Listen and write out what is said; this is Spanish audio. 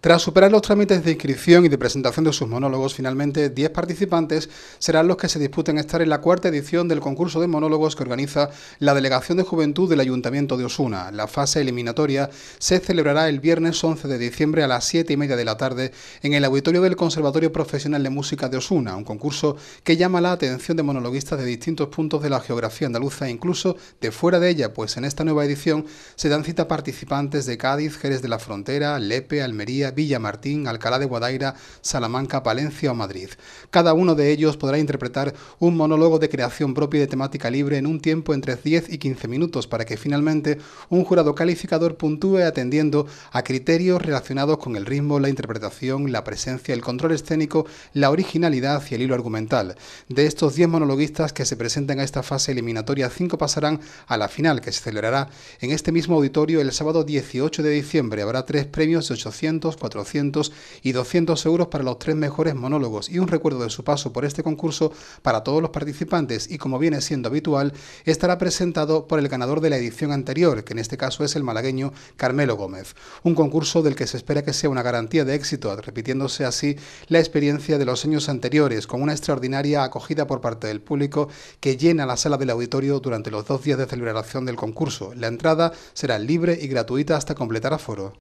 Tras superar los trámites de inscripción y de presentación de sus monólogos, finalmente 10 participantes serán los que se disputen estar en la cuarta edición del concurso de monólogos que organiza la Delegación de Juventud del Ayuntamiento de Osuna. La fase eliminatoria se celebrará el viernes 11 de diciembre a las 7 y media de la tarde en el auditorio del Conservatorio Profesional de Música de Osuna, un concurso que llama la atención de monologuistas de distintos puntos de la geografía andaluza e incluso de fuera de ella, pues en esta nueva edición se dan cita participantes de Cádiz, Jerez de la Frontera, Lepe, Almería, Villa Martín, Alcalá de Guadaira, Salamanca, Palencia o Madrid. Cada uno de ellos podrá interpretar un monólogo de creación propia de temática libre en un tiempo entre 10 y 15 minutos para que finalmente un jurado calificador puntúe atendiendo a criterios relacionados con el ritmo, la interpretación, la presencia, el control escénico, la originalidad y el hilo argumental. De estos 10 monologuistas que se presenten a esta fase eliminatoria, 5 pasarán a la final que se celebrará en este mismo auditorio el sábado 18 de diciembre. Habrá tres premios de 800 400 y 200 euros para los tres mejores monólogos y un recuerdo de su paso por este concurso para todos los participantes y como viene siendo habitual, estará presentado por el ganador de la edición anterior, que en este caso es el malagueño Carmelo Gómez. Un concurso del que se espera que sea una garantía de éxito, repitiéndose así la experiencia de los años anteriores, con una extraordinaria acogida por parte del público que llena la sala del auditorio durante los dos días de celebración del concurso. La entrada será libre y gratuita hasta completar aforo.